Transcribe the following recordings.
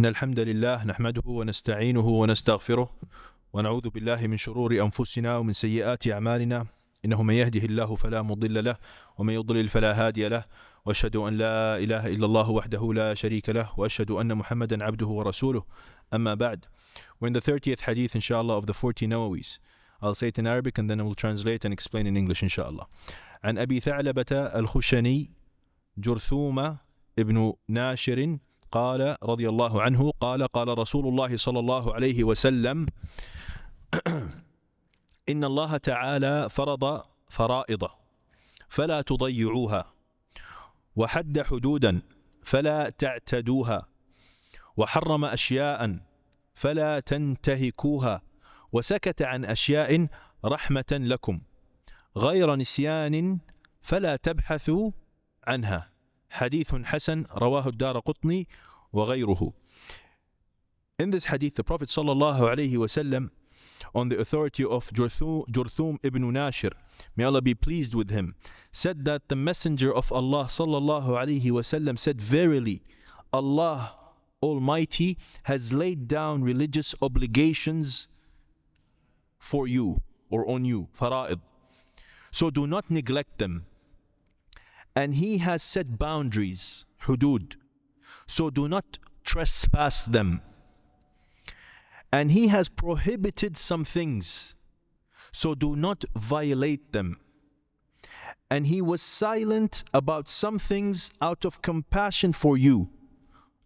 إن الحمد لله نحمده ونستعينه ونستغفره ونعوذ بالله من شرور أنفسنا ومن سيئات أعمالنا إنه من يهده الله فلا مضل له ومن يضلل فلا هادي له وأشهد أن لا إله إلا الله وحده لا شريك له وأشهد أن محمدا عبده ورسوله أما بعد وإن the 30th hadith الله of the 40 نوويس I'll say it in Arabic and then I will translate and explain in English إن شاء الله عن أبي ثعلبة الخشني جرثومة ابن ناشر قال رضي الله عنه قال قال رسول الله صلى الله عليه وسلم إن الله تعالى فرض فرائض فلا تضيعوها وحد حدودا فلا تعتدوها وحرم أشياء فلا تنتهكوها وسكت عن أشياء رحمة لكم غير نسيان فلا تبحثوا عنها حديث حسن رواه الدار قطني وغيره In this hadith, the Prophet sallallahu on the authority of Jurthum ibn Nashir, may Allah be pleased with him, said that the Messenger of Allah sallallahu said, Verily, Allah Almighty has laid down religious obligations for you or on you, fara'id. So do not neglect them. And he has set boundaries, hudud. So do not trespass them. And he has prohibited some things. So do not violate them. And he was silent about some things out of compassion for you,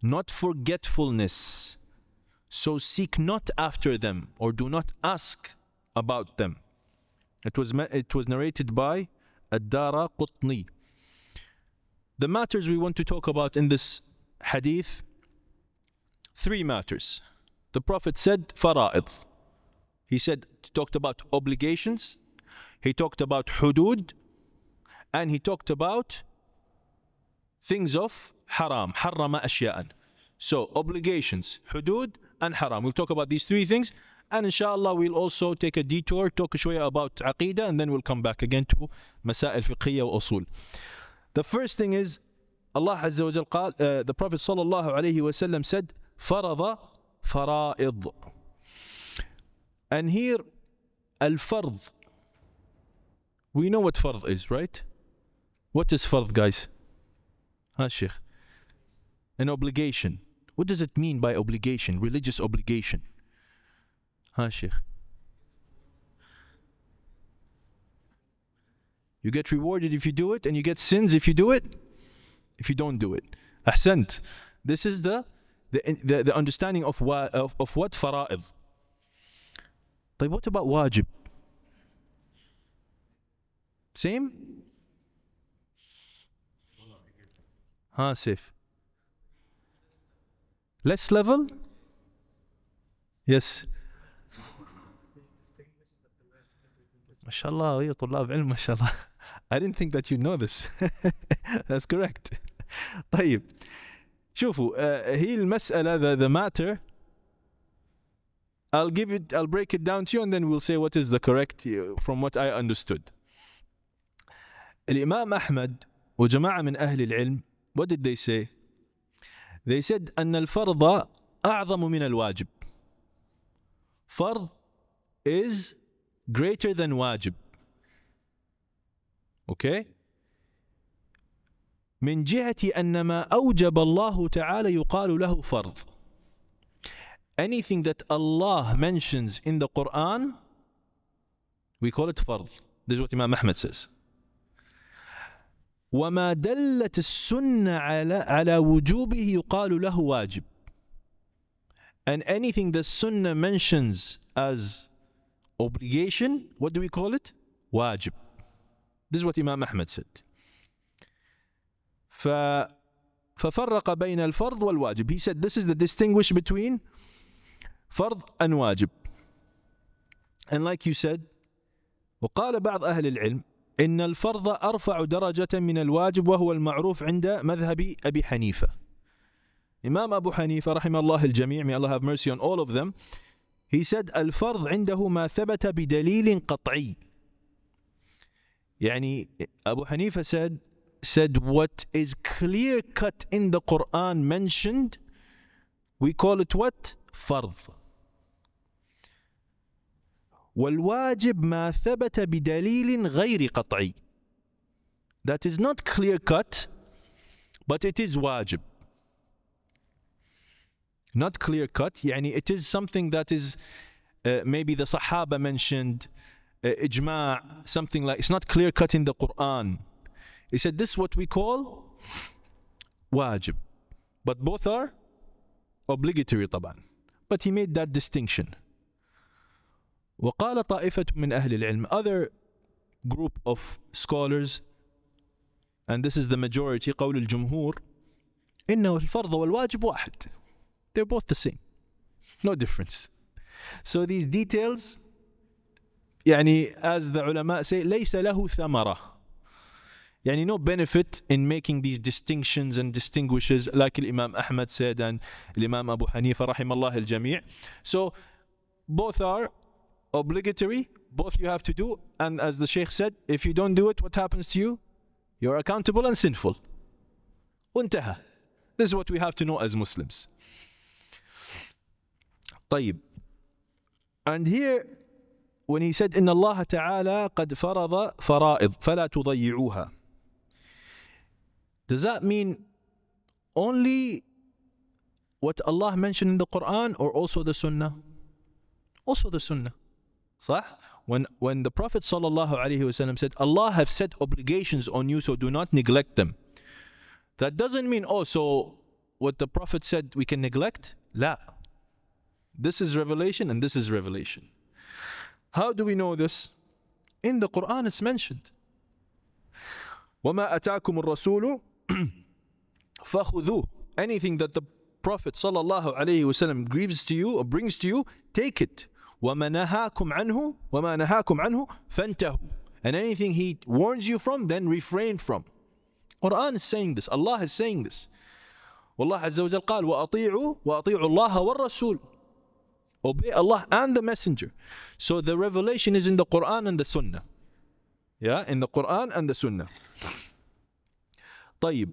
not forgetfulness. So seek not after them or do not ask about them. It was, it was narrated by Ad-Dara Qutni. The matters we want to talk about in this hadith three matters. The Prophet said fara'id. He said talked about obligations, he talked about hudud, and he talked about things of haram, harrama ashya'an. So obligations, hudud and haram. We'll talk about these three things and inshallah we'll also take a detour, talk a shwaya about aqidah and then we'll come back again to masail fiqhiyya wa usul. The first thing is Allah Azza wa Jal قال, uh, the Prophet sallallahu alayhi wasallam said فرض فرائض and here al-fard we know what fard is right what is fard guys huh sheikh an obligation what does it mean by obligation religious obligation huh sheikh You get rewarded if you do it, and you get sins if you do it, if you don't do it. Ahsant. This is the the, the, the understanding of, wa, of, of what fara'id. But what about wajib? Same? Huh, safe. Less level? Yes. ما شاء الله يا طلاب علم ما شاء الله I didn't think that you know this that's correct طيب شوفوا هي المسألة the, the matter I'll give it I'll break it down to you and then we'll say what is the correct uh, from what I understood الإمام أحمد وجماعة من أهل العلم what did they say they said أن الفرض أعظم من الواجب فرض is greater than wajib. اوكي من جهة أن ما أوجب الله تعالى يقال له فرض anything that Allah mentions in the Quran we call it فرض this is what Imam Ahmed says وما دلت السنة على على وجوبه يقال له واجب and anything the Sunnah mentions as obligation what do we call it واجب دزوة إمام أحمد سد ف ففرق بين الفرض والواجب he said this is the distinguish between فرض and واجب and like you said وقال بعض أهل العلم إن الفرض أرفع درجة من الواجب وهو المعروف عند مذهب أبي حنيفة إمام أبو حنيفة رحم الله الجميع may Allah have mercy on all of them he said الفرض عنده ما ثبت بدليل قطعي Yani Abu Hanifa said, said what is clear cut in the Quran mentioned, we call it what? فرض. والواجب ما ثبت بدليل غير قطعي. That is not clear cut, but it is wajib. Not clear cut, يعني it is something that is uh, maybe the Sahaba mentioned, uh, ijma' something like it's not clear cut in the Quran. He said this is what we call wajib, but both are obligatory طبعا. But he made that distinction. وقال طائفة من أهل العلم other group of scholars and this is the majority قول الجمهور إنه الفرض والواجب واحد they're both the same no difference so these details يعني as the ulama say ليس له ثمرة يعني no benefit in making these distinctions and distinguishes like الإمام أحمد said and الإمام أبو حنيفة رحم الله الجميع so both are obligatory both you have to do and as the sheikh said if you don't do it what happens to you you're accountable and sinful وانتهى this is what we have to know as Muslims طيب and here when he said, إن الله taala قد فرض fara'id, fala تضيعوها. Does that mean only what Allah mentioned in the Quran or also the Sunnah? Also the Sunnah. صح? When, when the Prophet ﷺ said, Allah have set obligations on you, so do not neglect them. That doesn't mean, oh, so what the Prophet said we can neglect? La. This is revelation and this is revelation. How do we know this? In the Quran it's mentioned. وَمَا أَتَاكُمُ الرَّسُولُ فَخُذُوهُ Anything that the Prophet sallallahu عليه wasallam grieves to you or brings to you, take it. نَهَاكُمْ عَنْهُ وَمَا نَهَاكُمْ عَنْهُ فَانْتَهُ And anything he warns you from, then refrain from. Quran is saying this. Allah is saying this. والله عز وجل قال وأطيعوا وأطيعوا الله والرسول Obey Allah and the Messenger. So the revelation is in the Quran and the Sunnah. Yeah, in the Quran and the Sunnah. طيب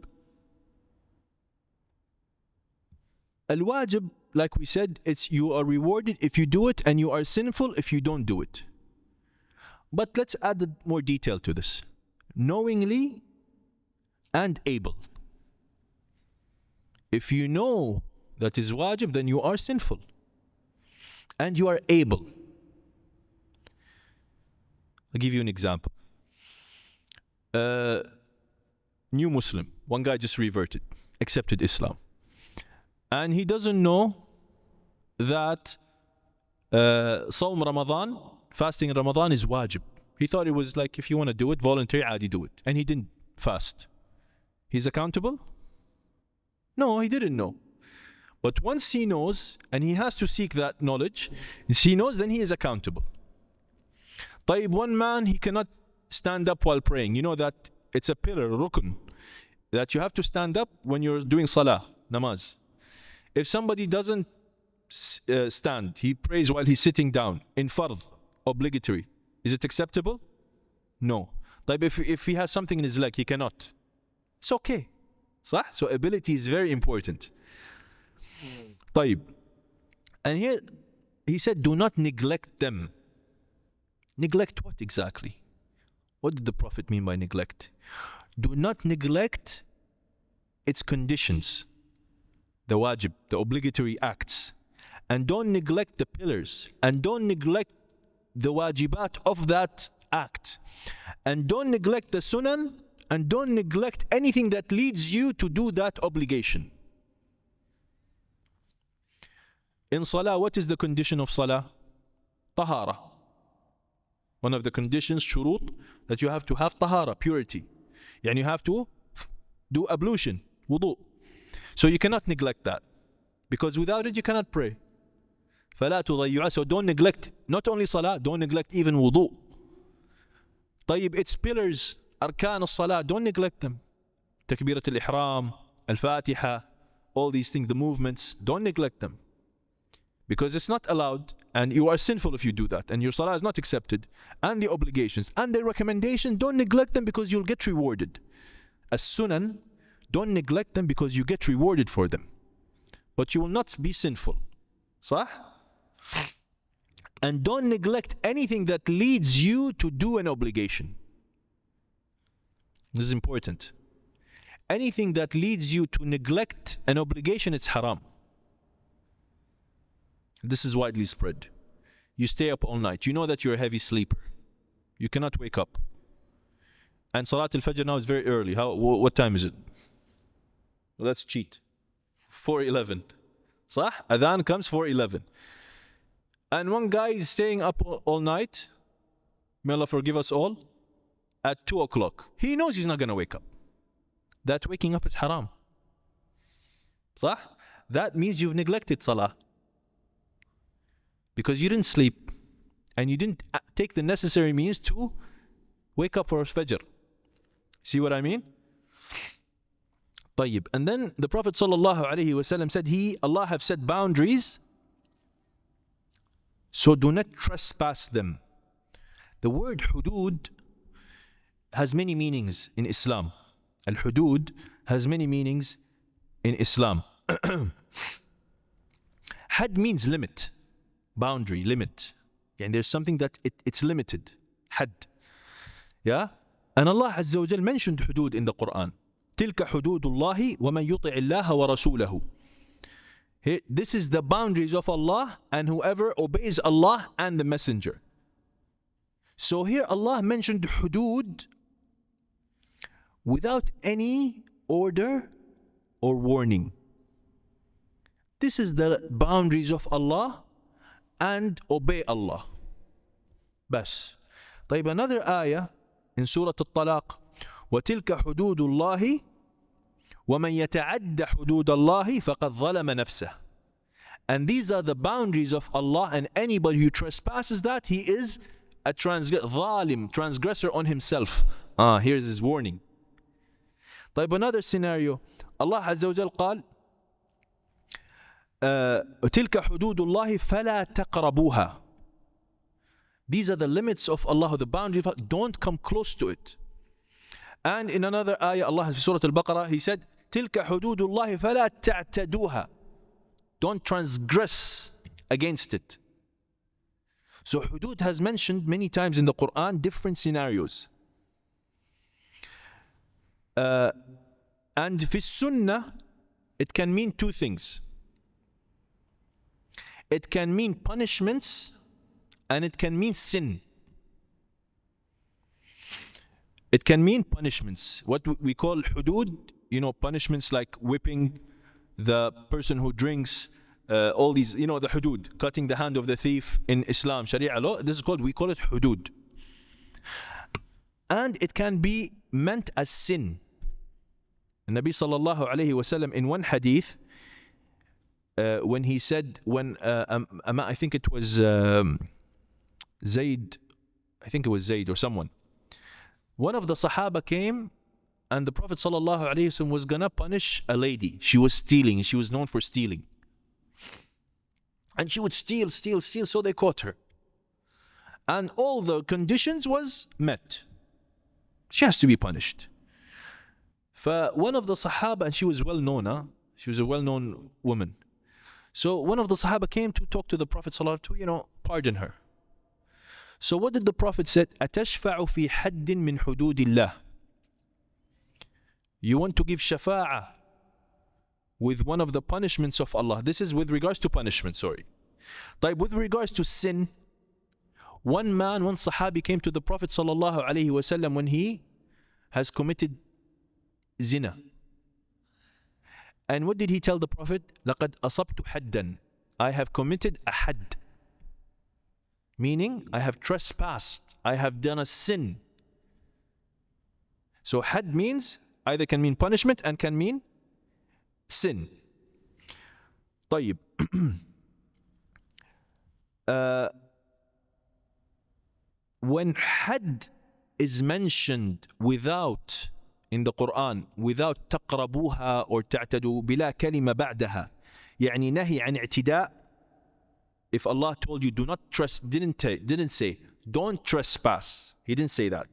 الواجب like we said it's you are rewarded if you do it and you are sinful if you don't do it but let's add more detail to this knowingly and able if you know that is wajib then you are sinful and you are able. I'll give you an example. Uh, new Muslim, one guy just reverted, accepted Islam. And he doesn't know that uh, Sawm Ramadan, fasting in Ramadan is wajib. He thought it was like if you want to do it, voluntary, adi do it. And he didn't fast. He's accountable? No, he didn't know. But once he knows, and he has to seek that knowledge, once he knows, then he is accountable. طيب, one man, he cannot stand up while praying. You know that it's a pillar, rukun, that you have to stand up when you're doing salah, namaz. If somebody doesn't uh, stand, he prays while he's sitting down, in fard, obligatory. Is it acceptable? No. Like if, if he has something in his leg, he cannot. It's okay. So ability is very important. طيب and here he said do not neglect them neglect what exactly what did the prophet mean by neglect do not neglect its conditions the wajib the obligatory acts and don't neglect the pillars and don't neglect the wajibat of that act and don't neglect the sunan and don't neglect anything that leads you to do that obligation In salah, what is the condition of salah? Tahara. One of the conditions, shurut, that you have to have tahara, purity. And you have to do ablution, wudu. So you cannot neglect that. Because without it, you cannot pray. فلا تضيعها. So don't neglect, not only salah, don't neglect even wudu. طيب, its pillars, arkan al-salah, don't neglect them. Takbirat al-ihram, al-fatiha, all these things, the movements, don't neglect them because it's not allowed and you are sinful if you do that and your salah is not accepted and the obligations and the recommendations don't neglect them because you'll get rewarded as sunan don't neglect them because you get rewarded for them but you will not be sinful صح? and don't neglect anything that leads you to do an obligation this is important anything that leads you to neglect an obligation it's haram this is widely spread. You stay up all night. You know that you're a heavy sleeper. You cannot wake up. And Salat al-Fajr now is very early. How? Wh what time is it? Well, let's cheat. 4.11. Salah Adhan comes 4.11. And one guy is staying up all night. May Allah forgive us all. At 2 o'clock. He knows he's not going to wake up. That waking up is haram. Sah? That means you've neglected Salah because you didn't sleep and you didn't uh, take the necessary means to wake up for Fajr. See what I mean? طيب. And then the Prophet said, He, Allah have set boundaries, so do not trespass them. The word hudud has many meanings in Islam. Al hudud has many meanings in Islam. Had means limit boundary, limit. and there's something that it, it's limited, حد. Yeah? And Allah Azza wa mentioned hudud in the Quran. تلك حدود الله ومن يطع الله ورسوله. this is the boundaries of Allah and whoever obeys Allah and the Messenger. So here Allah mentioned hudud without any order or warning. This is the boundaries of Allah and obey Allah. بس. طيب another ayah in Surah Al-Talaq. وتلك حدود الله ومن يتعد حدود الله فقد ظلم نفسه. And these are the boundaries of Allah and anybody who trespasses that, he is a transg- ظالم, transgressor on himself. Ah, here's his warning. طيب another scenario. Allah Azza قال تلك حدود الله فلا تقربوها These are the limits of Allah, the boundary of Allah. Don't come close to it. And in another ayah, Allah in Surah Al-Baqarah, He said, تلك حدود الله فلا تعتدوها. Don't transgress against it. So hudud has mentioned many times in the Quran different scenarios. Uh, and في السنة, it can mean two things. It can mean punishments and it can mean sin. It can mean punishments. What we call hudud, you know, punishments like whipping the person who drinks, uh, all these, you know, the hudud, cutting the hand of the thief in Islam, Sharia law. This is called, we call it hudud. And it can be meant as sin. The Nabi sallallahu alayhi wasallam in one hadith, uh, when he said when uh, um, um, I think it was um, Zayd, I think it was Zayd or someone. One of the Sahaba came, and the Prophet sallallahu was gonna punish a lady. She was stealing. She was known for stealing, and she would steal, steal, steal. So they caught her, and all the conditions was met. She has to be punished. For one of the Sahaba, and she was well known. Huh? She was a well known woman. So one of the Sahaba came to talk to the Prophet ﷺ to, you know, pardon her. So what did the Prophet said? أَتَشْفَعُ فِي حَدٍ مِّن حُدُودِ اللَّهِ You want to give shafa'ah with one of the punishments of Allah. This is with regards to punishment, sorry. But with regards to sin, one man, one Sahabi came to the Prophet ﷺ when he has committed zina. And what did he tell the Prophet? لَقَدْ أَصَبْتُ حَدًّا I have committed a had. Meaning, I have trespassed. I have done a sin. So had means, either can mean punishment and can mean sin. طيب. uh, when had is mentioned without in the Quran without تقربوها or تعتدوا بلا كلمة بعدها يعني نهي عن اعتداء if Allah told you do not trust didn't, didn't say don't trespass he didn't say that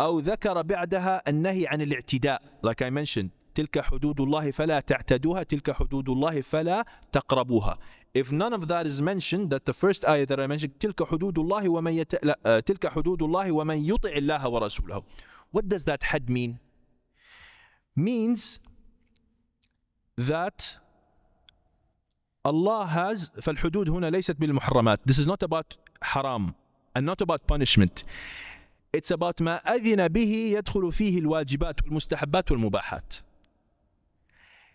أو ذكر بعدها النهي عن الاعتداء like I mentioned تلك حدود الله فلا تعتدوها تلك حدود الله فلا تقربوها if none of that is mentioned that the first ayah that I mentioned تلك حدود الله ومن يت... لا, uh, تلك حدود الله ومن يطع الله ورسوله What does that had mean? Means that Allah has فالحدود هنا ليست بالمحرمات. This is not about haram and not about punishment. It's about ما أذن به يدخل فيه الواجبات والمستحبات والمباحات.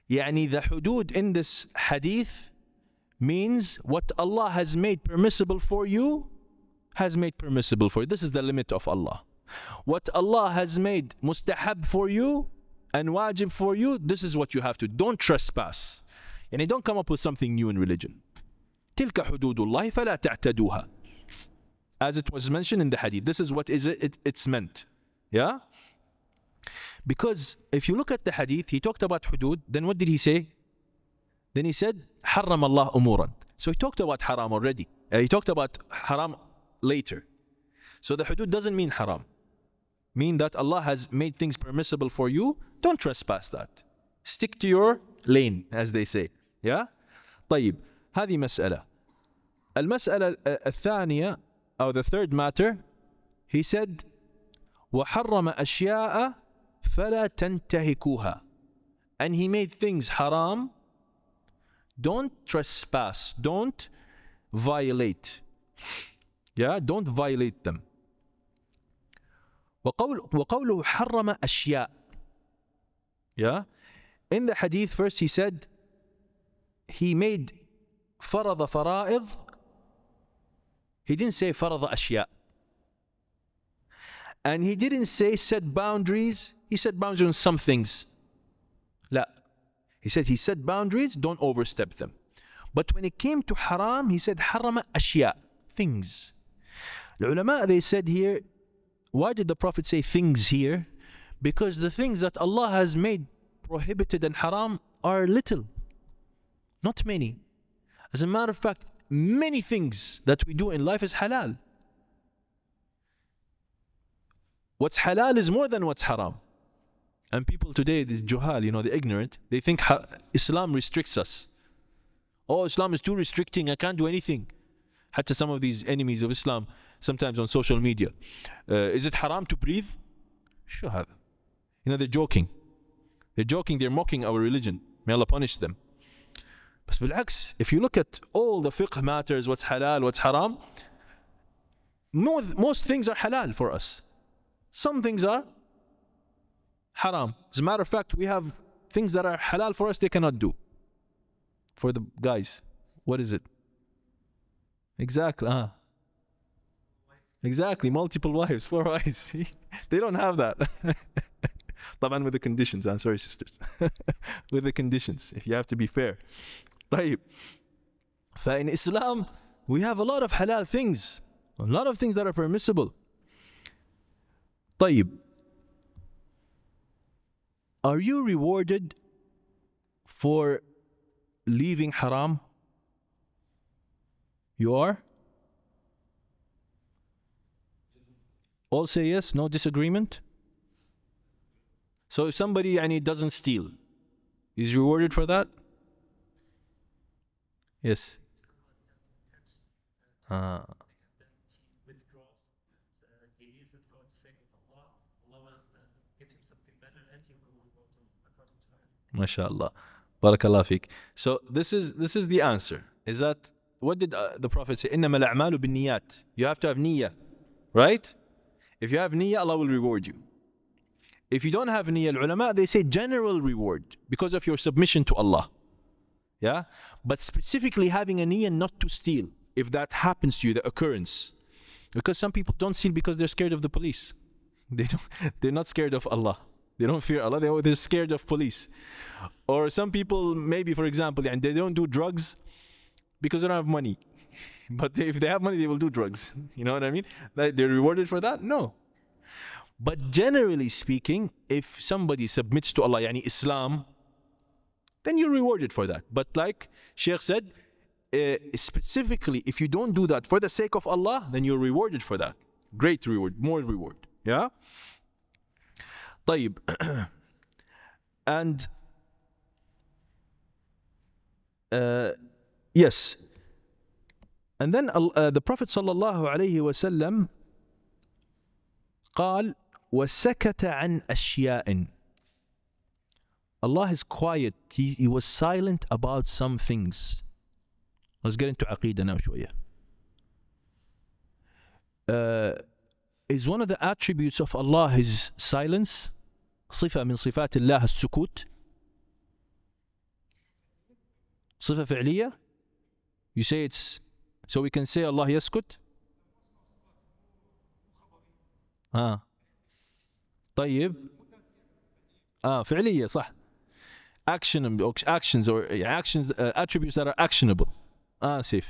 يعني the حدود in this hadith means what Allah has made permissible for you has made permissible for you. This is the limit of Allah. What Allah has made mustahab for you and wajib for you, this is what you have to. Don't trespass. And don't come up with something new in religion. تلك حدود الله فلا تعتدوها. As it was mentioned in the hadith, this is what is it, it, it's meant. Yeah? Because if you look at the hadith, he talked about hudud, then what did he say? Then he said, حرم Allah umuran. So he talked about haram already. Uh, he talked about haram later. So the hudud doesn't mean haram mean that Allah has made things permissible for you, don't trespass that. Stick to your lane, as they say. Yeah? طيب هذه مسألة. المسألة الثانية or the third matter he said وحرم أشياء فلا تنتهكوها and he made things haram don't trespass don't violate yeah don't violate them وقول وقوله حرم أشياء yeah in the hadith first he said he made فرض فرائض he didn't say فرض أشياء and he didn't say set boundaries he said boundaries on some things لا he said he set boundaries don't overstep them but when it came to haram he said حرم أشياء things العلماء they said here Why did the Prophet say things here? Because the things that Allah has made prohibited and haram are little, not many. As a matter of fact, many things that we do in life is halal. What's halal is more than what's haram. And people today, these juhal, you know, the ignorant, they think Islam restricts us. Oh, Islam is too restricting, I can't do anything. Hatta some of these enemies of Islam, sometimes on social media. Uh, is it haram to breathe? Sure, have. You know, they're joking. They're joking, they're mocking our religion. May Allah punish them. But if you look at all the fiqh matters, what's halal, what's haram, most, most things are halal for us. Some things are haram. As a matter of fact, we have things that are halal for us they cannot do. For the guys, what is it? Exactly. Uh, Exactly, multiple wives, four wives. they don't have that. طبعا with the conditions, I'm ah, sorry sisters. with the conditions, if you have to be fair. طيب. فإن Islam, we have a lot of halal things. A lot of things that are permissible. طيب. Are you rewarded for leaving haram? You are? All say yes, no disagreement? So if somebody and he doesn't steal, is rewarded for that? Yes. Uh, ah. MashaAllah. barakallah fiq. so this is this is the answer is that what did uh, the prophet say Inna a'malu you have to have niyyah right if you have niyyah, Allah will reward you. If you don't have niyyah, ulama, they say general reward because of your submission to Allah. Yeah? But specifically having a niyyah not to steal, if that happens to you, the occurrence. Because some people don't steal because they're scared of the police. They don't, they're not scared of Allah. They don't fear Allah, they, they're scared of police. Or some people, maybe for example, and they don't do drugs because they don't have money. But if they have money, they will do drugs. You know what I mean? They're rewarded for that? No. But generally speaking, if somebody submits to Allah, yani Islam, then you're rewarded for that. But like Sheikh said, uh, specifically, if you don't do that for the sake of Allah, then you're rewarded for that. Great reward, more reward. Yeah? طيب. and uh, yes, and then uh, the Prophet sallallahu alaihi wasallam قال وسكت عن أشياء Allah is quiet. He, he was silent about some things. Let's get into Aqidah now شوية. Uh, is one of the attributes of Allah his silence صفة من صفات الله السكوت صفة فعلية you say it's so we can say Allah yaskut. Ah, طيب آه فعلية صح action actions or actions uh, attributes that are actionable آه سيف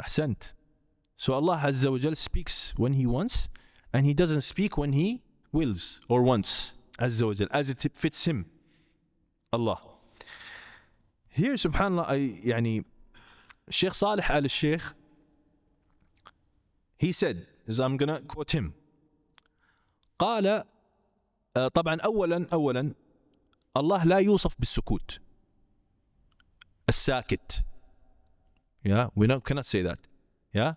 أحسنت So Allah Azza wa Jal speaks when He wants and He doesn't speak when He wills or wants Azza wa Jal as it fits Him Allah هي سبحان الله يعني الشيخ صالح آل الشيخ he said as I'm gonna quote him قال طبعا أولا أولا الله لا يوصف بالسكوت الساكت yeah we cannot say that yeah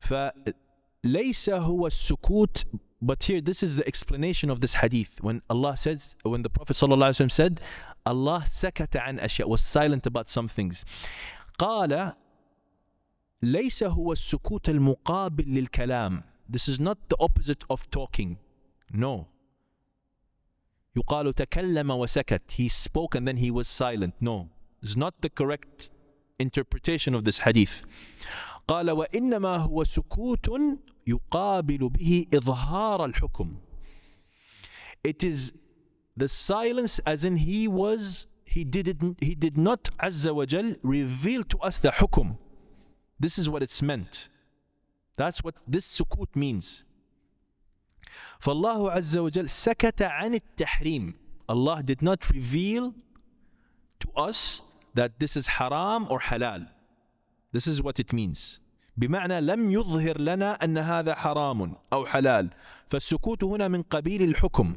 فليس هو السكوت but here this is the explanation of this hadith when Allah says when the Prophet صلى الله عليه وسلم said الله سكت عن أشياء was silent about some things قال ليس هو السكوت المقابل للكلام this is not the opposite of talking no يقال تكلم وسكت he spoke and then he was silent no it's not the correct interpretation of this hadith قال وإنما هو سكوت يقابل به إظهار الحكم it is the silence as in he was he didn't he did not azza wa jal reveal to us the hukum this is what it's meant that's what this sukut means فالله عز وجل سكت عن التحريم Allah did not reveal to us that this is haram or halal this is what it means بمعنى لم يظهر لنا أن هذا حرام أو حلال فالسكوت هنا من قبيل الحكم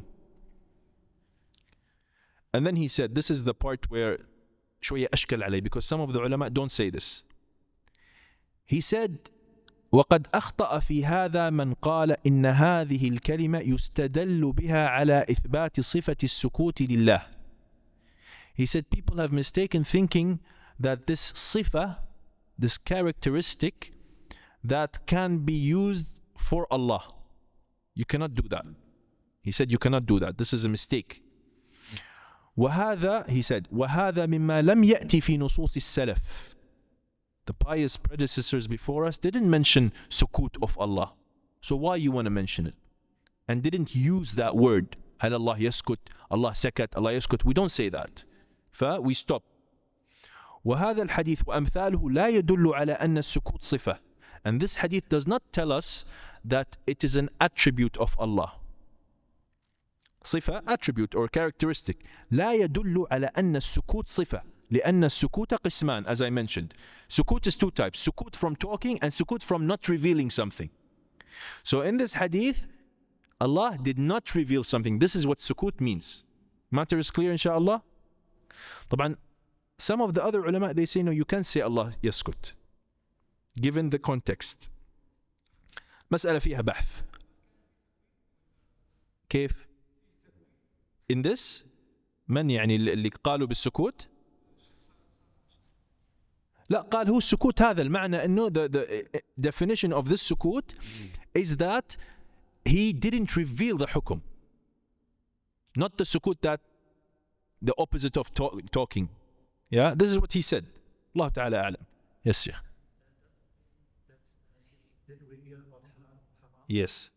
and then he said, this is the part where شوية أشكل عليه because some of the ulama don't say this. He said, وقد أخطأ في هذا من قال إن هذه الكلمة يستدل بها على إثبات صفة السكوت لله. He said people have mistaken thinking that this sifa, this characteristic, that can be used for Allah. You cannot do that. He said you cannot do that. This is a mistake. وهذا, he said, وهذا مما لم يأتي في نصوص السلف. The pious predecessors before us didn't mention sukut of Allah. So why you want to mention it? And didn't use that word. هل الله يسكت الله سكت الله يسكت we don't say that we stop وهذا الحديث وأمثاله لا يدل على أن السكوت صفة and this hadith does not tell us that it is an attribute of Allah صفة attribute or characteristic لا يدل على أن السكوت صفة لأن السكوت قسمان as I mentioned سكوت is two types سكوت from talking and سكوت from not revealing something so in this hadith Allah did not reveal something this is what sukut means matter is clear inshallah طبعا some of the other ulama they say no you can say Allah يسكت given the context مسألة فيها بحث كيف؟ in this من يعني اللي قالوا بالسكوت لا قال هو السكوت هذا المعنى انه the, the definition of this سكوت is that he didn't reveal the حكم not the سكوت that the opposite of talk, talking yeah this is what he said الله تعالى اعلم yes شيخ yes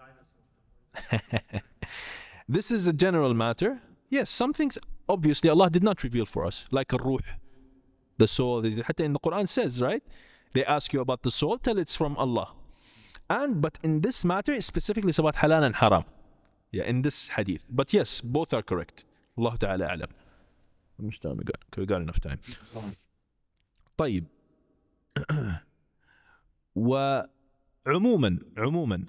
dinosaurs before. this is a general matter. Yes, some things obviously Allah did not reveal for us, like a ruh, the soul. Hatta in the Quran says, right? They ask you about the soul, tell it's from Allah. And but in this matter, specifically it's about halal and haram. Yeah, in this hadith. But yes, both are correct. Allah Ta'ala alam. How much time we got? We got enough time. طيب وعموما عموما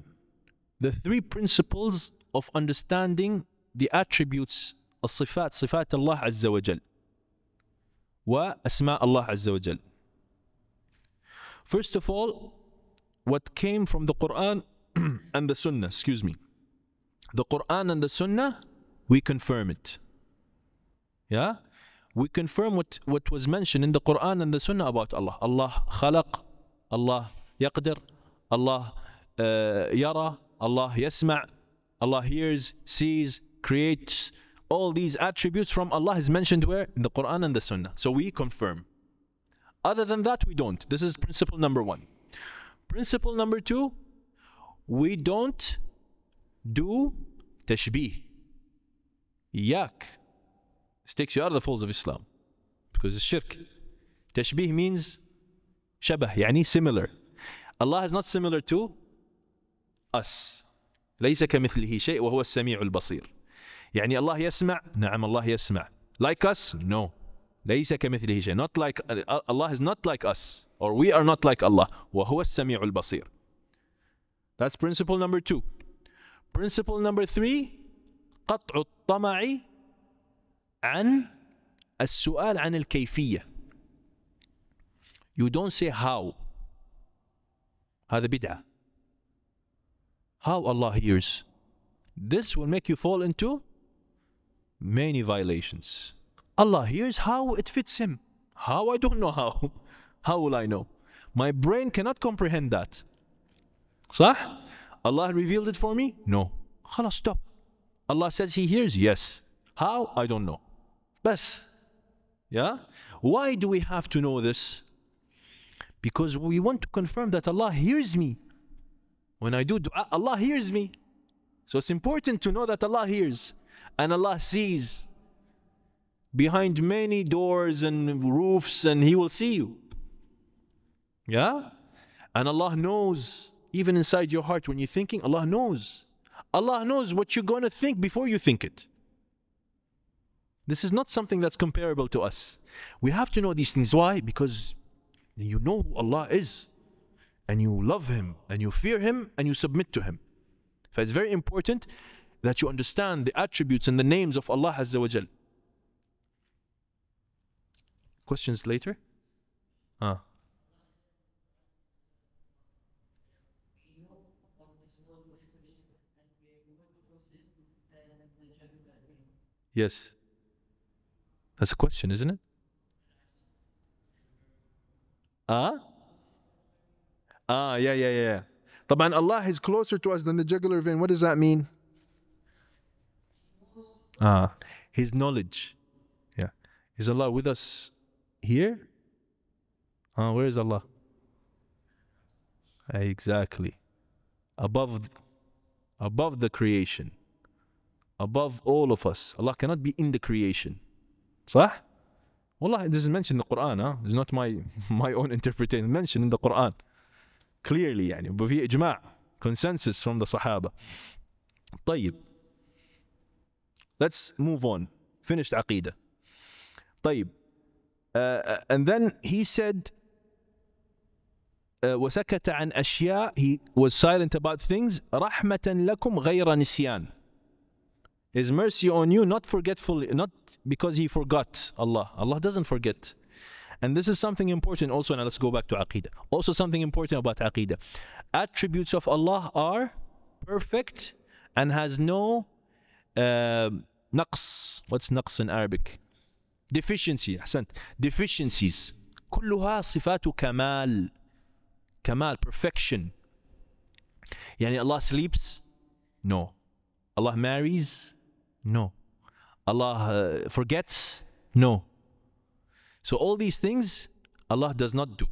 the three principles of understanding the attributes الصفات صفات الله عز وجل وأسماء الله عز وجل First of all, what came from the Quran and the Sunnah, excuse me. The Quran and the Sunnah, we confirm it. Yeah? We confirm what, what was mentioned in the Quran and the Sunnah about Allah. Allah خلق Allah yaqdir, Allah uh, yara, Allah yasma, Allah hears, sees, creates. All these attributes from Allah is mentioned where? In the Quran and the Sunnah. So we confirm. Other than that, we don't. This is principle number one. Principle number two, we don't do tashbih. Yak. This takes you out of the folds of Islam because it's shirk. Tashbih means shabah, yani similar. Allah is not similar to أس ليس كمثله شيء وهو السميع البصير يعني الله يسمع نعم الله يسمع like us no ليس كمثله شيء not like Allah is not like us or we are not like Allah وهو السميع البصير that's principle number two principle number three قطع الطمع عن السؤال عن الكيفية you don't say how هذا بدعه how Allah hears. This will make you fall into many violations. Allah hears how it fits Him. How? I don't know how. How will I know? My brain cannot comprehend that. Sah? Allah revealed it for me? No. Khalas, stop. Allah says He hears? Yes. How? I don't know. Bas. Yeah? Why do we have to know this? Because we want to confirm that Allah hears me. When I do dua, ah, Allah hears me. So it's important to know that Allah hears and Allah sees behind many doors and roofs, and He will see you. Yeah? And Allah knows, even inside your heart, when you're thinking, Allah knows. Allah knows what you're going to think before you think it. This is not something that's comparable to us. We have to know these things. Why? Because you know who Allah is and you love him and you fear him and you submit to him. So it's very important that you understand the attributes and the names of Allah Azza wa Jal. Questions later? Ah. Yes. That's a question, isn't it? Ah? Huh? Ah, yeah, yeah, yeah. طبعا Allah is closer to us than the jugular vein. What does that mean? Ah, His knowledge. Yeah. Is Allah with us here? Ah, where is Allah? Exactly. Above, above the creation. Above all of us. Allah cannot be in the creation. صح? Allah, this is mentioned in the Quran. Huh? It's not my, my own interpretation. Mentioned in the Quran clearly يعني وفي إجماع consensus from the Sahaba طيب let's move on finished عقيدة طيب and then he said uh, وسكت عن أشياء he was silent about things رحمة لكم غير نسيان His mercy on you not forgetful not because he forgot Allah Allah doesn't forget and this is something important also. Now let's go back to Aqidah. Also, something important about Aqidah. Attributes of Allah are perfect and has no uh, naqs. What's naqs in Arabic? Deficiency. Ahsan. Deficiencies. كلها صفات كمال. Kamal, perfection. Yani Allah sleeps? No. Allah marries? No. Allah uh, forgets? No. So all these things Allah does not do.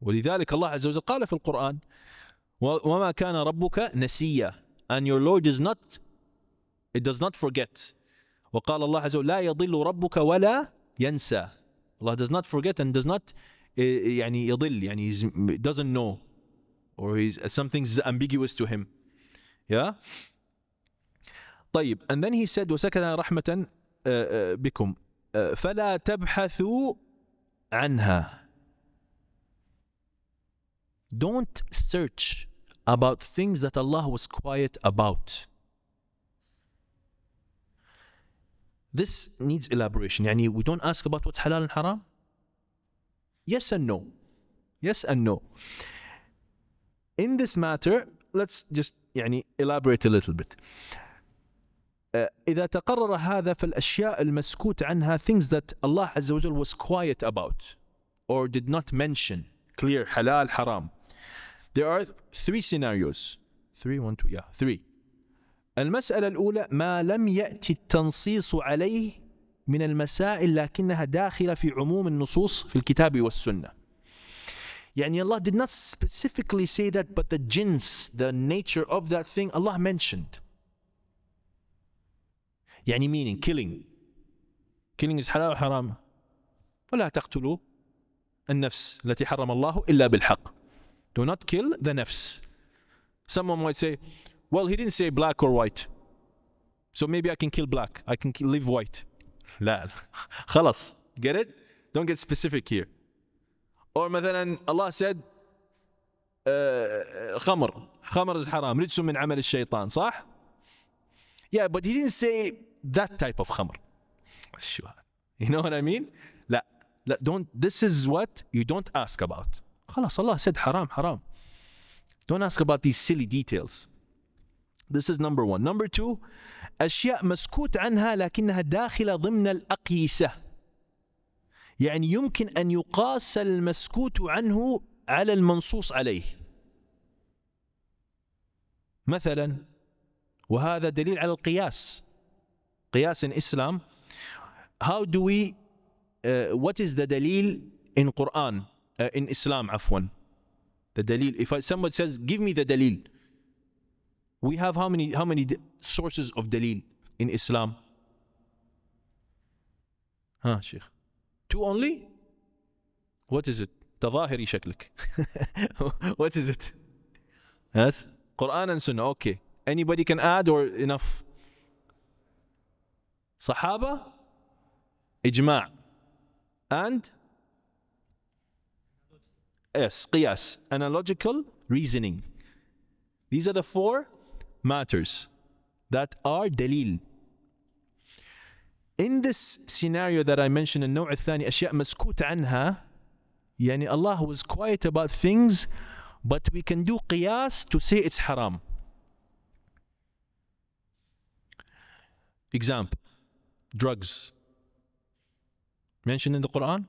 ولذلك الله عز وجل قال في القرآن وما كان ربك نسيا and your Lord is not it does not forget وقال الله عز وجل لا يضل ربك ولا ينسى Allah does not forget and does not eh, يعني يضل يعني he doesn't know or he's, something is ambiguous to him yeah طيب and then he said وسكن رحمة بكم فلا تبحثوا عنها Don't search about things that Allah was quiet about. This needs elaboration. Yani we don't ask about what's halal and haram. Yes and no. Yes and no. In this matter, let's just elaborate a little bit. إذا تقرر هذا فالأشياء المسكوت عنها things that الله عز وجل was quiet about or did not mention clear حلال حرام there are three scenarios three one two yeah three المسألة الأولى ما لم يأتي التنصيص عليه من المسائل لكنها داخلة في عموم النصوص في الكتاب والسنة يعني الله did not specifically say that but the jins the nature of that thing Allah mentioned يعني meaning killing killing is حلال وحرام ولا تقتلوا النفس التي حرم الله إلا بالحق do not kill the nafs someone might say well he didn't say black or white so maybe I can kill black I can kill, leave white لا خلاص get it don't get specific here or مثلا Allah said خمر خمر حرام رجس من عمل الشيطان صح yeah but he didn't say that type of خمر شو هذا you know what I mean لا لا دونت this is what you don't ask about خلاص الله سد حرام حرام don't ask about these silly details This is number one. Number two, أشياء مسكوت عنها لكنها داخلة ضمن الأقيسة. يعني يمكن أن يقاس المسكوت عنه على المنصوص عليه. مثلا وهذا دليل على القياس. qiyas in Islam, how do we, uh, what is the dalil in Quran, uh, in Islam, afwan? The dalil, if I, says, give me the dalil. We have how many, how many sources of dalil in Islam? Huh, شيخ Two only? What is it? تظاهري شكلك. what is it? Yes? Quran and Sunnah, okay. Anybody can add or enough? صحابة إجماع and yes, قياس analogical reasoning these are the four matters that are dalil in this scenario that I mentioned النوع الثاني أشياء مسكوت عنها يعني Allah was quiet about things but we can do قياس to say it's haram example drugs mentioned in the Quran?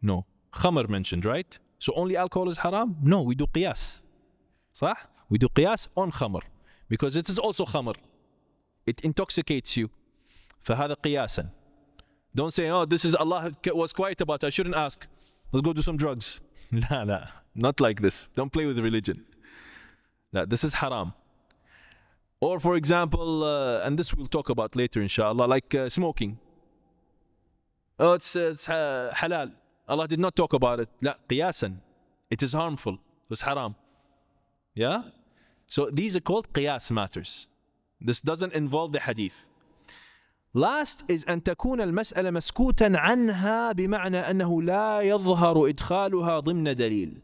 No. Khamr mentioned, right? So only alcohol is haram? No, we do qiyas. صح? We do qiyas on khamr because it is also khamr. It intoxicates you. فهذا قياسا. Don't say, oh, this is Allah was quiet about. It. I shouldn't ask. Let's go do some drugs. لا لا, not like this. Don't play with religion. لا, this is haram. Or, for example, uh, and this we'll talk about later, inshallah, like uh, smoking. Oh, it's, uh, it's uh, halal. Allah did not talk about it. لا, qiyasan. It is harmful. Was haram. Yeah? So these are called qiyas matters. This doesn't involve the hadith. Last is أن تكون المسألة مسكوتا عنها بمعنى أنه لا يظهر إدخالها ضمن دليل.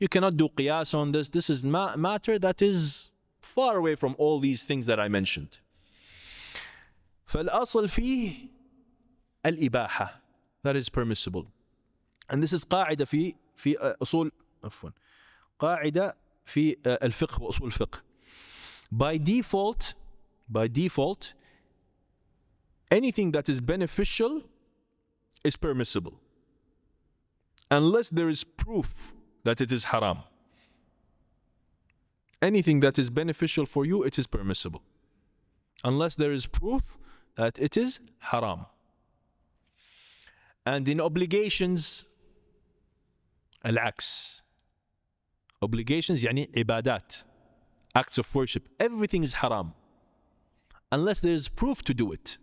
You cannot do قياس on this. This is matter that is far away from all these things that I mentioned. فالأصل فيه الإباحة that is permissible and this is قاعدة في في أصول عفوا قاعدة في الفقه وأصول الفقه by default by default anything that is beneficial is permissible unless there is proof that it is haram anything that is beneficial for you, it is permissible. Unless there is proof that it is haram. And in obligations, al-aks. Obligations, يعني ibadat, acts of worship. Everything is haram. Unless there is proof to do it.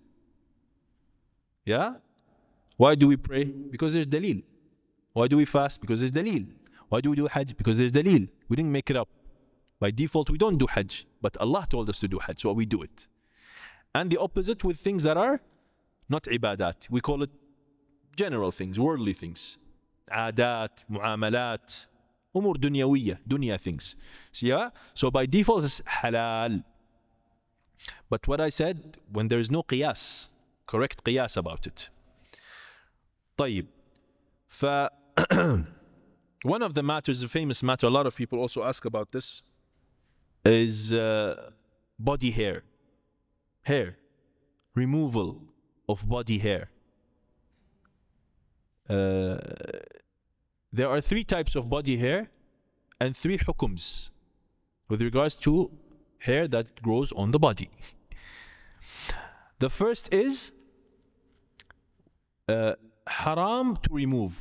Yeah? Why do we pray? Because there's dalil. Why do we fast? Because there's dalil. Why do we do hajj? Because there's dalil. We didn't make it up. By default, we don't do Hajj, but Allah told us to do Hajj, so we do it. And the opposite with things that are not ibadat. We call it general things, worldly things. Adat, muamalat, umur dunyawiyya, dunya things. So, yeah? so by default, it's halal. But what I said, when there is no qiyas, correct qiyas about it. طيب. ف one of the matters, a famous matter, a lot of people also ask about this is uh, body hair. Hair. Removal of body hair. Uh, there are three types of body hair and three hukums with regards to hair that grows on the body. the first is uh, haram to remove.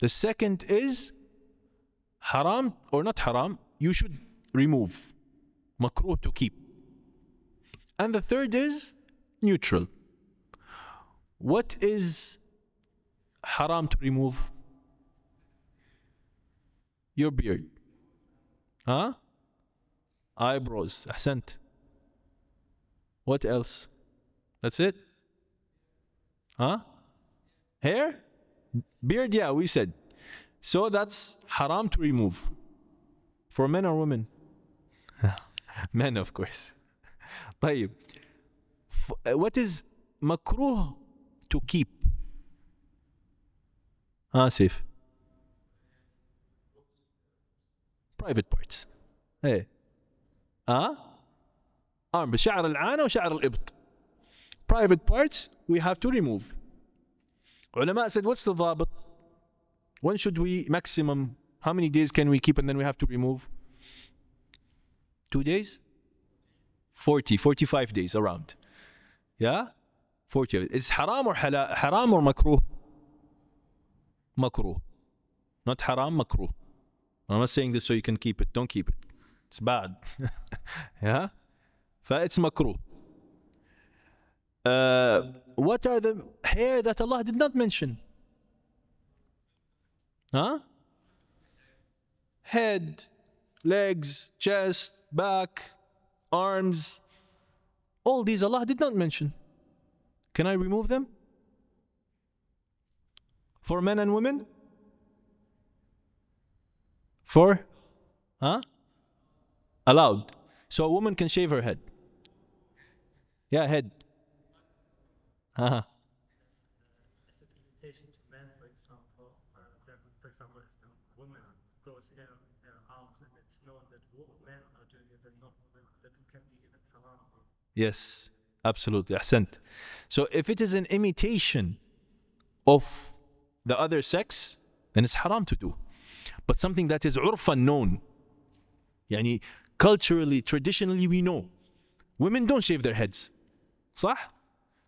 The second is haram or not haram, you should remove, makruh to keep. And the third is neutral. What is haram to remove? Your beard. Huh? Eyebrows. Ahsant. What else? That's it? Huh? Hair? Beard, yeah, we said. So that's haram to remove for men or women. men of course طيب eh, what is مكروه to keep آسف ah, private parts ايه اه ah? arm شعر العانة وشعر الإبط private parts we have to remove علماء said what's the ضابط when should we maximum how many days can we keep and then we have to remove two days 40 45 days around yeah 40 it's haram or hala? haram or makruh makruh not haram makruh i'm not saying this so you can keep it don't keep it it's bad yeah فإتس مكروه uh, what are the hair that Allah did not mention huh head legs chest back, arms, all these Allah did not mention. Can I remove them? For men and women? For? Huh? Allowed. So a woman can shave her head. Yeah, head. Uh-huh. Yes, absolutely. Ahsant. So if it is an imitation of the other sex, then it's haram to do. But something that is urfan known, yani culturally, traditionally, we know. Women don't shave their heads. صح.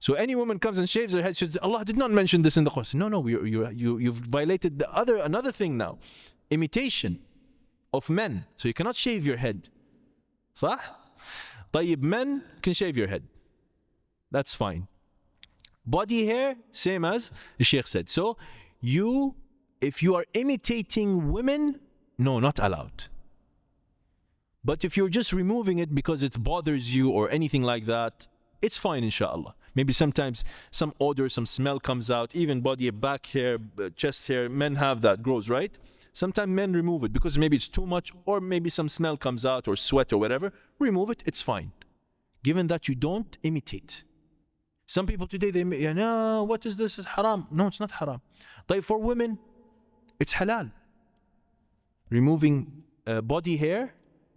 So any woman comes and shaves her head, she says, Allah did not mention this in the Quran. No, no, you, you, you, you've violated the other another thing now. Imitation of men. So you cannot shave your head. صح. طيب men can shave your head. That's fine. Body hair, same as the Sheikh said. So you, if you are imitating women, no, not allowed. But if you're just removing it because it bothers you or anything like that, it's fine, inshallah. Maybe sometimes some odor, some smell comes out, even body, back hair, uh, chest hair, men have that, grows, right? Sometimes men remove it because maybe it's too much or maybe some smell comes out or sweat or whatever. Remove it, it's fine. Given that you don't imitate. Some people today, they may, no, what is this? It's haram. No, it's not haram. But for women, it's halal. Removing uh, body hair,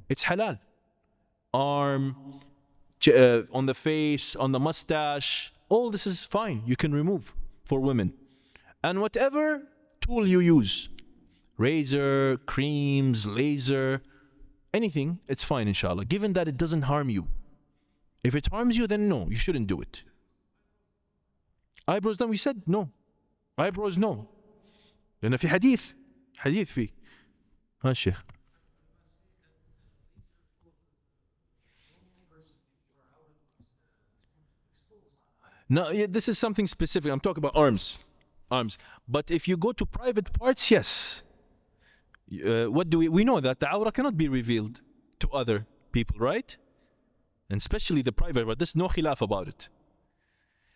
it's halal. Arm, uh, on the face, on the mustache, all this is fine. You can remove for women. And whatever tool you use, razor, creams, laser, anything, it's fine, inshallah, given that it doesn't harm you. If it harms you, then no, you shouldn't do it. Eyebrows done, we said no. Eyebrows, no. لأن في حديث حديث فيه ها الشيخ No, yeah, this is something specific. I'm talking about arms. Arms. But if you go to private parts, yes uh, what do we we know that the aura cannot be revealed to other people right and especially the private but there's no khilaf about it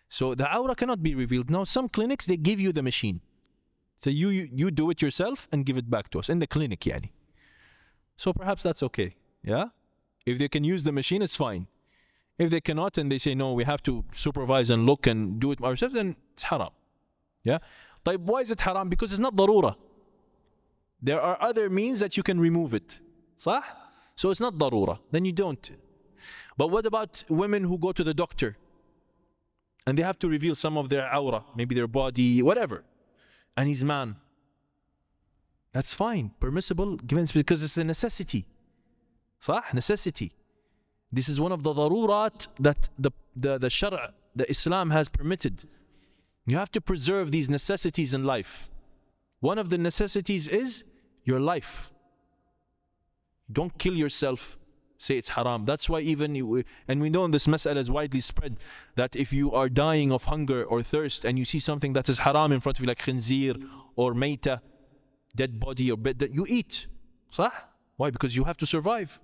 so the aura cannot be revealed now some clinics they give you the machine so you you, you do it yourself and give it back to us in the clinic yani so perhaps that's okay yeah if they can use the machine it's fine if they cannot and they say no we have to supervise and look and do it ourselves then it's haram yeah طيب why is it haram because it's not darura. There are other means that you can remove it. صح? So it's not darura. Then you don't. But what about women who go to the doctor and they have to reveal some of their aura, maybe their body, whatever, and he's man? That's fine, permissible, given because it's a necessity. صح? Necessity. This is one of the darurat that the, the, the shara, the Islam has permitted. You have to preserve these necessities in life. One of the necessities is your life. Don't kill yourself. Say it's haram. That's why even, and we know this masal is widely spread that if you are dying of hunger or thirst and you see something that is haram in front of you like khinzir or maita, dead body or bed, that you eat. Saḥ? Ah, why? Because you have to survive.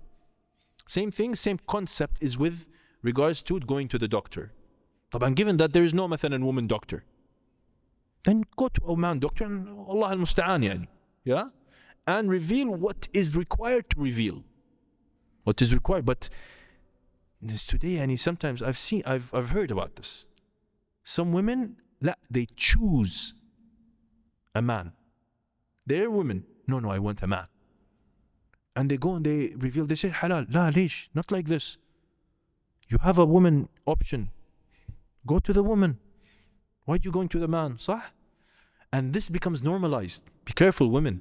Same thing, same concept is with regards to going to the doctor. given that there is no and woman doctor then go to a oh man doctor and Allah al-Musta'an Yeah? And reveal what is required to reveal. What is required. But this today, and sometimes I've seen I've I've heard about this. Some women they choose a man. They're women. No, no, I want a man. And they go and they reveal, they say, halal, la not like this. You have a woman option. Go to the woman. Why are you going to the man? صح? And this becomes normalized. Be careful, women.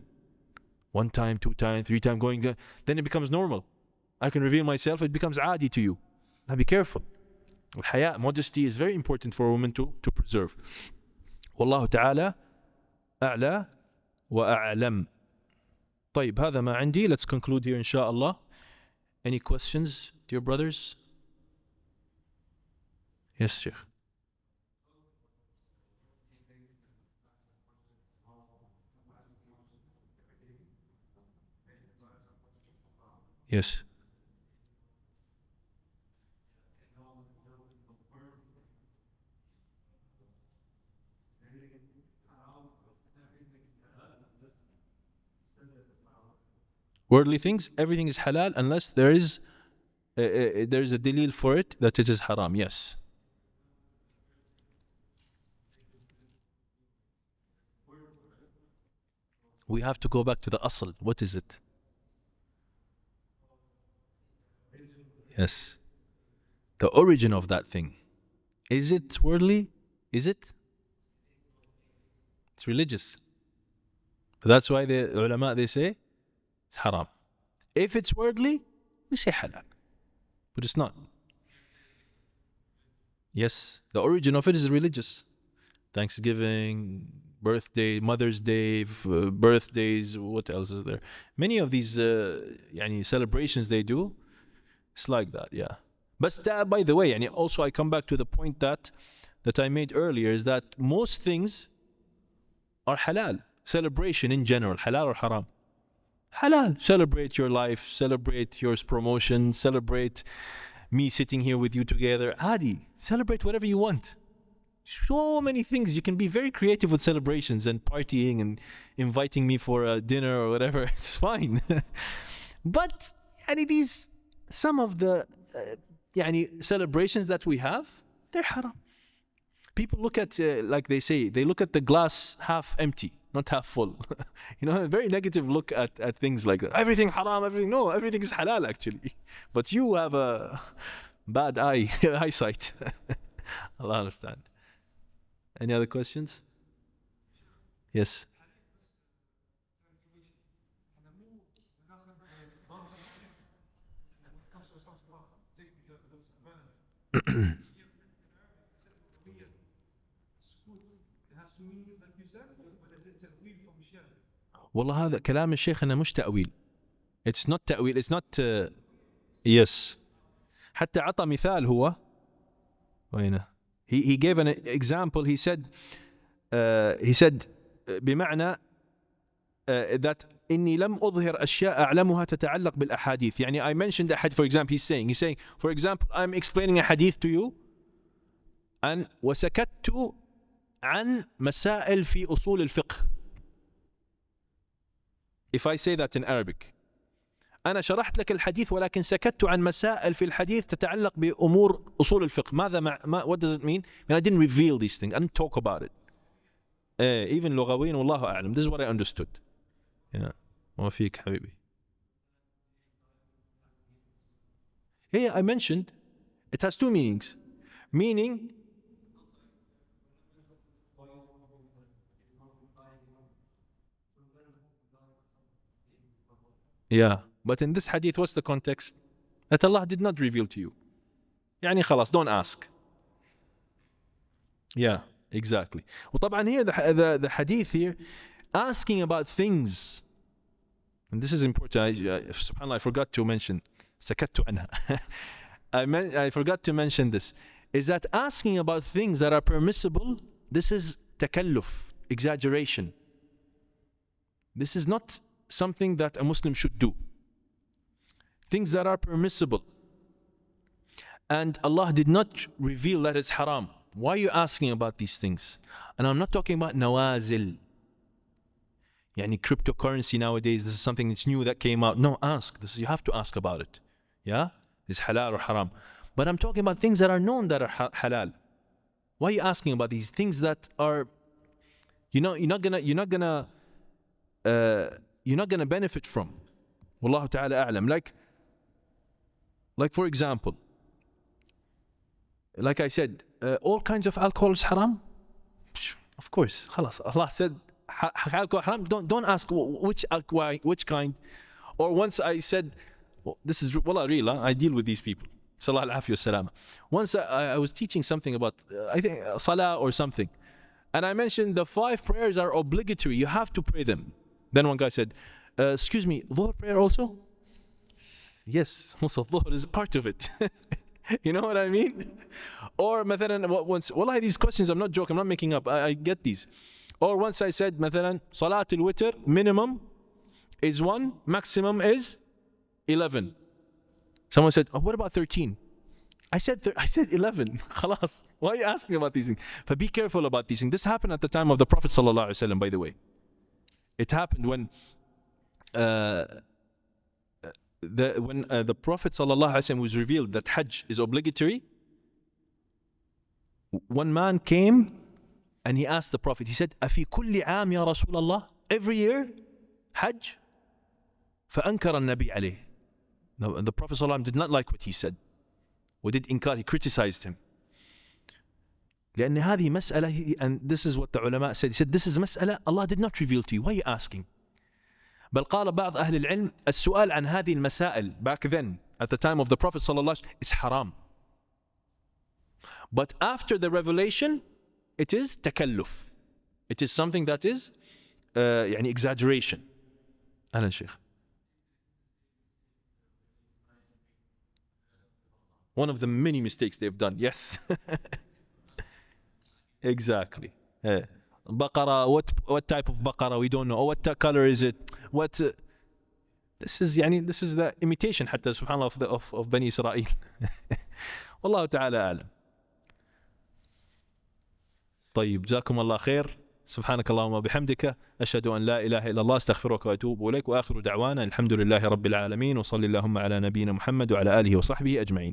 One time, two time, three time, going, uh, then it becomes normal. I can reveal myself, it becomes adi to you. Now be careful. haya modesty is very important for a woman to, to preserve. Taala, a'la, wa a'lam. طيب هذا ما عندي let's conclude here inshallah any questions dear brothers yes Sheikh Yes. Worldly things, everything is halal unless there is uh, uh, uh there is a delil for it that it is haram. Yes. We have to go back to the asl. What is it? Yes. The origin of that thing. Is it worldly? Is it? It's religious. That's why the ulama they say it's haram. If it's worldly, we say halal. But it's not. Yes, the origin of it is religious. Thanksgiving, birthday, Mother's Day, uh, birthdays, what else is there? Many of these uh, yani celebrations they do, it's like that, yeah. But that, by the way, and also I come back to the point that that I made earlier is that most things are halal. Celebration in general, halal or haram? Halal. Celebrate your life, celebrate your promotion, celebrate me sitting here with you together. Adi, celebrate whatever you want. So many things. You can be very creative with celebrations and partying and inviting me for a dinner or whatever. It's fine. but any of these some of the uh, celebrations that we have, they're haram. People look at, uh, like they say, they look at the glass half empty, not half full. you know, a very negative look at, at things like that. Everything haram, everything. No, everything is halal actually. But you have a bad eye, eyesight. Allah understand. Any other questions? Yes. Er والله هذا كلام الشيخ انه مش تاويل اتس نوت تاويل اتس نوت يس حتى عطى مثال هو وينه هي هي جيف ان اكزامبل هي سيد هي سيد said uh, uh, بمعنى uh, إني لم أظهر أشياء أعلمها تتعلق بالأحاديث يعني I mentioned a hadith for example he's saying he's saying for example I'm explaining a hadith to you and وسكت عن مسائل في أصول الفقه if I say that in Arabic أنا شرحت لك الحديث ولكن سكت عن مسائل في الحديث تتعلق بأمور أصول الفقه ماذا مع ما what does it mean I, mean, I didn't reveal these things I didn't talk about it uh, even لغويا والله أعلم this is what I understood يا وفيك حبيبي Yeah, I mentioned it has two meanings. Meaning, yeah, but in this hadith, what's the context? That Allah did not reveal to you. يعني خلاص, don't ask. Yeah, exactly. Well, here, the, the, the hadith here, asking about things and this is important. I, subhanallah, I forgot to mention. anha. I, I forgot to mention this. Is that asking about things that are permissible? This is takalluf, exaggeration. This is not something that a Muslim should do. Things that are permissible. And Allah did not reveal that it's haram. Why are you asking about these things? And I'm not talking about nawazil. Yeah, any cryptocurrency nowadays, this is something that's new that came out. No, ask. This is, you have to ask about it. Yeah? Is halal or haram? But I'm talking about things that are known that are halal. Why are you asking about these things that are you know you're not gonna you're not gonna uh, you're not gonna benefit from? Wallahu ta'ala a'lam. Like like for example, like I said, uh, all kinds of alcohol is haram. Of course, Allah said haram, don't, don't ask which, which kind. Or once I said, well, this is wallah real, huh? I deal with these people. Salah al Once I, I, was teaching something about, I think, salah or something. And I mentioned the five prayers are obligatory. You have to pray them. Then one guy said, uh, excuse me, Lord prayer also? Yes, also Lord is part of it. you know what I mean? Or مثلا, once, wallah, these questions, I'm not joking, I'm not making up. I, I get these. Or once I said مثلا al-Witr minimum is 1, maximum is 11. Someone said, oh, what about 13? I said I said 11. خلاص. Why are you asking about these things? But be careful about these things. This happened at the time of the Prophet ﷺ, by the way. It happened when uh, uh the, when uh, the Prophet ﷺ was revealed that Hajj is obligatory, one man came and he asked the Prophet, he said, "Afi kulli عَامٍ يَا رَسُولَ اللَّهِ Every year, Hajj? فَأَنْكَرَ النَّبِي عَلَيْهِ Now, and the Prophet did not like what he said. Or did inkar, he criticized him. لأن هذه مسألة and this is what the ulama said. He said, this is مسألة Allah did not reveal to you. Why are you asking? بل قال بعض أهل العلم السؤال عن هذه المسائل back then at the time of the Prophet صلى الله عليه وسلم it's haram. But after the revelation it is تكلف it is something that is uh, يعني exaggeration أهلا شيخ one of the many mistakes they've done yes exactly yeah. Baqarah, what what type of Baqarah we don't know, or oh, what color is it, what uh, this is يعني this is the imitation حتى سبحان of the of, of Bani Israel. والله تعالى أعلم. طيب جزاكم الله خير سبحانك اللهم وبحمدك أشهد أن لا إله إلا الله أستغفرك وأتوب إليك وآخر دعوانا الحمد لله رب العالمين وصلى اللهم على نبينا محمد وعلى آله وصحبه أجمعين